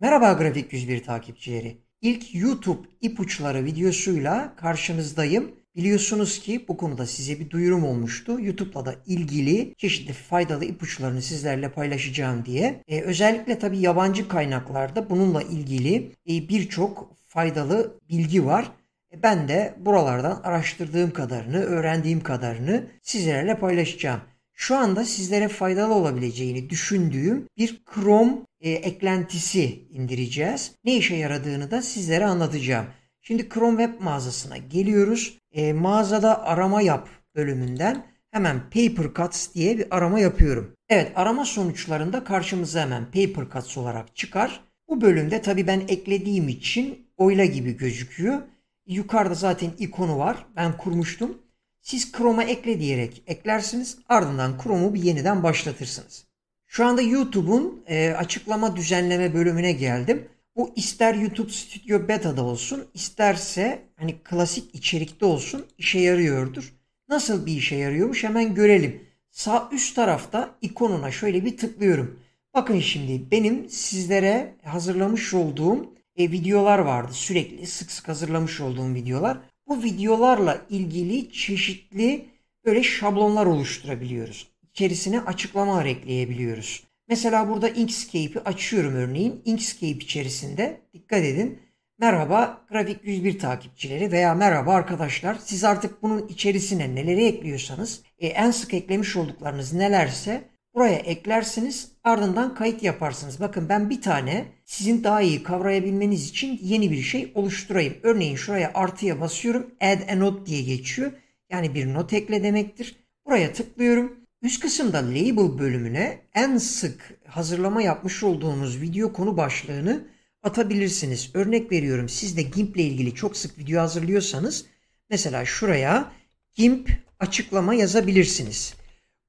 Merhaba Grafik 101 takipçileri. İlk YouTube ipuçları videosuyla karşınızdayım. Biliyorsunuz ki bu konuda size bir duyurum olmuştu. YouTube'la da ilgili çeşitli faydalı ipuçlarını sizlerle paylaşacağım diye. Ee, özellikle tabii yabancı kaynaklarda bununla ilgili e, birçok faydalı bilgi var. E, ben de buralardan araştırdığım kadarını, öğrendiğim kadarını sizlerle paylaşacağım şu anda sizlere faydalı olabileceğini düşündüğüm bir Chrome e, eklentisi indireceğiz. Ne işe yaradığını da sizlere anlatacağım. Şimdi Chrome Web mağazasına geliyoruz. E, mağazada arama yap bölümünden hemen Paper Cuts diye bir arama yapıyorum. Evet arama sonuçlarında karşımıza hemen Paper Cuts olarak çıkar. Bu bölümde tabii ben eklediğim için oyla gibi gözüküyor. Yukarıda zaten ikonu var. Ben kurmuştum. Siz Chrome'a ekle diyerek eklersiniz. Ardından Chrome'u bir yeniden başlatırsınız. Şu anda YouTube'un e, açıklama düzenleme bölümüne geldim. Bu ister YouTube Studio Beta'da olsun, isterse hani klasik içerikte olsun işe yarıyordur. Nasıl bir işe yarıyormuş hemen görelim. Sağ üst tarafta ikonuna şöyle bir tıklıyorum. Bakın şimdi benim sizlere hazırlamış olduğum e, videolar vardı. Sürekli sık sık hazırlamış olduğum videolar bu videolarla ilgili çeşitli böyle şablonlar oluşturabiliyoruz. İçerisine açıklama ekleyebiliyoruz. Mesela burada Inkscape'i açıyorum örneğin. Inkscape içerisinde dikkat edin. Merhaba Grafik 101 takipçileri veya merhaba arkadaşlar. Siz artık bunun içerisine neleri ekliyorsanız, e, en sık eklemiş olduklarınız nelerse Buraya eklersiniz ardından kayıt yaparsınız. Bakın ben bir tane sizin daha iyi kavrayabilmeniz için yeni bir şey oluşturayım. Örneğin şuraya artıya basıyorum. Add a note diye geçiyor. Yani bir not ekle demektir. Buraya tıklıyorum. Üst kısımda label bölümüne en sık hazırlama yapmış olduğunuz video konu başlığını atabilirsiniz. Örnek veriyorum siz de GIMP ile ilgili çok sık video hazırlıyorsanız mesela şuraya GIMP açıklama yazabilirsiniz.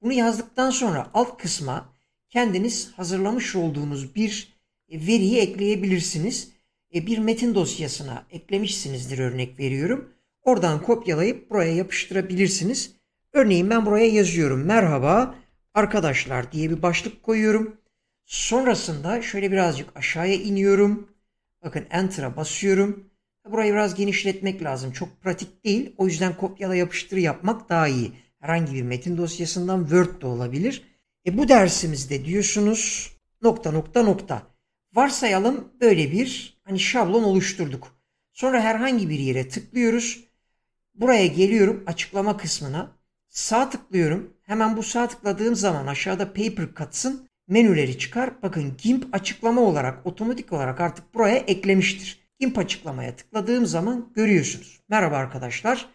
Bunu yazdıktan sonra alt kısma kendiniz hazırlamış olduğunuz bir e, veriyi ekleyebilirsiniz. E, bir metin dosyasına eklemişsinizdir örnek veriyorum. Oradan kopyalayıp buraya yapıştırabilirsiniz. Örneğin ben buraya yazıyorum. Merhaba arkadaşlar diye bir başlık koyuyorum. Sonrasında şöyle birazcık aşağıya iniyorum. Bakın Enter'a basıyorum. Burayı biraz genişletmek lazım. Çok pratik değil. O yüzden kopyala yapıştır yapmak daha iyi herhangi bir metin dosyasından Word de olabilir. E bu dersimizde diyorsunuz nokta nokta nokta. Varsayalım böyle bir hani şablon oluşturduk. Sonra herhangi bir yere tıklıyoruz. Buraya geliyorum açıklama kısmına. Sağ tıklıyorum. Hemen bu sağ tıkladığım zaman aşağıda paper katsın menüleri çıkar. Bakın GIMP açıklama olarak otomatik olarak artık buraya eklemiştir. GIMP açıklamaya tıkladığım zaman görüyorsunuz. Merhaba arkadaşlar.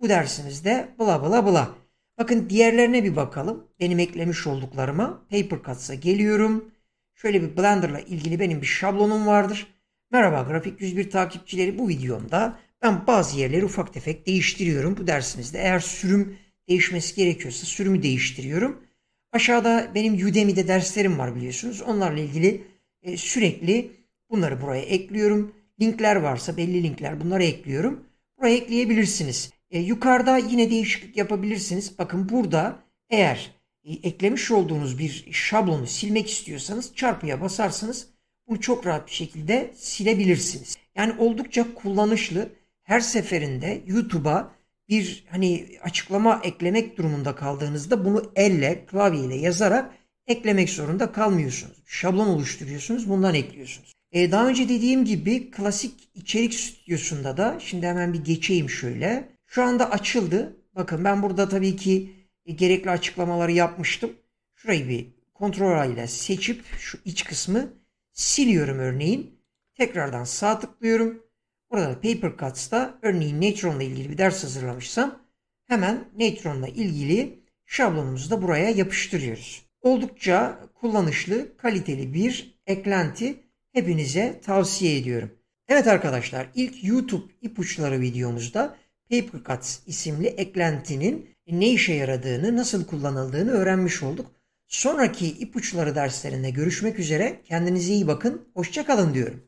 Bu dersimizde bla bla bla Bakın diğerlerine bir bakalım. Benim eklemiş olduklarıma Paper Cuts'a geliyorum. Şöyle bir Blender'la ilgili benim bir şablonum vardır. Merhaba Grafik 101 takipçileri bu videomda ben bazı yerleri ufak tefek değiştiriyorum. Bu dersimizde eğer sürüm değişmesi gerekiyorsa sürümü değiştiriyorum. Aşağıda benim Udemy'de derslerim var biliyorsunuz. Onlarla ilgili e, sürekli bunları buraya ekliyorum. Linkler varsa belli linkler bunları ekliyorum. Buraya ekleyebilirsiniz. E, yukarıda yine değişiklik yapabilirsiniz. Bakın burada eğer e, eklemiş olduğunuz bir şablonu silmek istiyorsanız çarpıya basarsınız. Bunu çok rahat bir şekilde silebilirsiniz. Yani oldukça kullanışlı. Her seferinde YouTube'a bir hani açıklama eklemek durumunda kaldığınızda bunu elle, klavyeyle yazarak eklemek zorunda kalmıyorsunuz. Şablon oluşturuyorsunuz, bundan ekliyorsunuz. Ee, daha önce dediğim gibi klasik içerik stüdyosunda da şimdi hemen bir geçeyim şöyle. Şu anda açıldı. Bakın ben burada tabii ki gerekli açıklamaları yapmıştım. Şurayı bir kontrol ile seçip şu iç kısmı siliyorum örneğin. Tekrardan sağ tıklıyorum. Burada Paper Cuts'ta örneğin Natron'la ilgili bir ders hazırlamışsam hemen Natron'la ilgili şablonumuzu da buraya yapıştırıyoruz. Oldukça kullanışlı, kaliteli bir eklenti hepinize tavsiye ediyorum. Evet arkadaşlar ilk YouTube ipuçları videomuzda Paper Papercuts isimli eklentinin ne işe yaradığını, nasıl kullanıldığını öğrenmiş olduk. Sonraki ipuçları derslerinde görüşmek üzere. Kendinize iyi bakın, hoşçakalın diyorum.